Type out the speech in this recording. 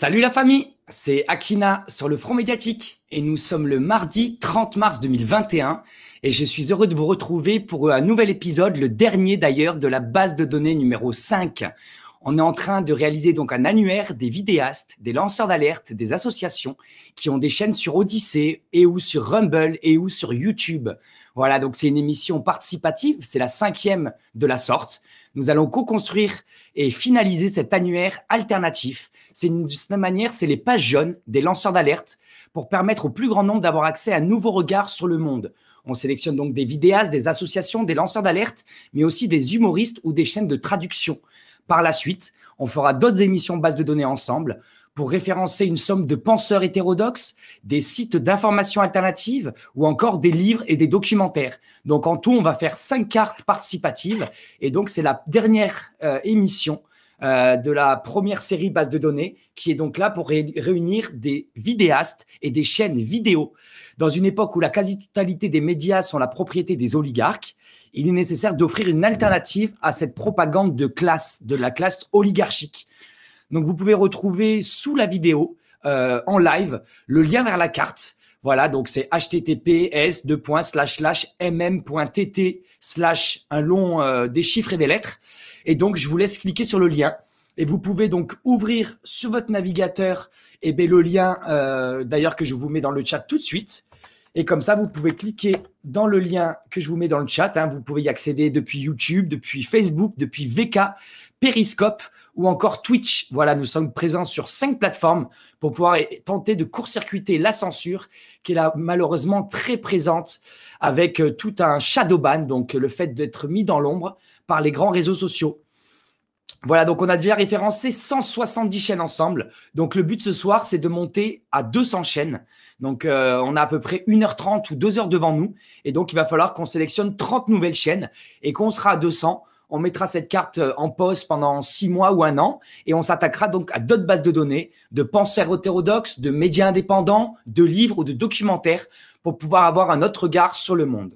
Salut la famille, c'est Akina sur le front médiatique et nous sommes le mardi 30 mars 2021 et je suis heureux de vous retrouver pour un nouvel épisode, le dernier d'ailleurs de la base de données numéro 5 on est en train de réaliser donc un annuaire des vidéastes, des lanceurs d'alerte, des associations qui ont des chaînes sur Odyssée et ou sur Rumble et ou sur YouTube. Voilà, donc c'est une émission participative, c'est la cinquième de la sorte. Nous allons co-construire et finaliser cet annuaire alternatif. C'est de manière, c'est les pages jaunes des lanceurs d'alerte pour permettre au plus grand nombre d'avoir accès à un nouveau regard sur le monde. On sélectionne donc des vidéastes, des associations, des lanceurs d'alerte, mais aussi des humoristes ou des chaînes de traduction par la suite. On fera d'autres émissions base de données ensemble pour référencer une somme de penseurs hétérodoxes, des sites d'information alternatives ou encore des livres et des documentaires. Donc en tout, on va faire cinq cartes participatives et donc c'est la dernière euh, émission euh, de la première série base de données, qui est donc là pour réunir des vidéastes et des chaînes vidéo. Dans une époque où la quasi-totalité des médias sont la propriété des oligarques, il est nécessaire d'offrir une alternative à cette propagande de classe, de la classe oligarchique. Donc vous pouvez retrouver sous la vidéo, euh, en live, le lien vers la carte. Voilà, donc c'est https mm.tt slash un long euh, des chiffres et des lettres. Et donc, je vous laisse cliquer sur le lien. Et vous pouvez donc ouvrir sur votre navigateur et eh ben, le lien, euh, d'ailleurs, que je vous mets dans le chat tout de suite. Et comme ça, vous pouvez cliquer dans le lien que je vous mets dans le chat. Hein. Vous pouvez y accéder depuis YouTube, depuis Facebook, depuis VK, Periscope ou encore Twitch. Voilà, nous sommes présents sur cinq plateformes pour pouvoir tenter de court-circuiter la censure qui est là malheureusement très présente avec euh, tout un shadow ban, donc le fait d'être mis dans l'ombre par les grands réseaux sociaux. Voilà, donc on a déjà référencé 170 chaînes ensemble. Donc le but ce soir, c'est de monter à 200 chaînes. Donc euh, on a à peu près 1h30 ou 2h devant nous. Et donc il va falloir qu'on sélectionne 30 nouvelles chaînes et qu'on sera à 200 on mettra cette carte euh, en pause pendant six mois ou un an et on s'attaquera donc à d'autres bases de données, de penseurs hétérodoxes, de médias indépendants, de livres ou de documentaires pour pouvoir avoir un autre regard sur le monde.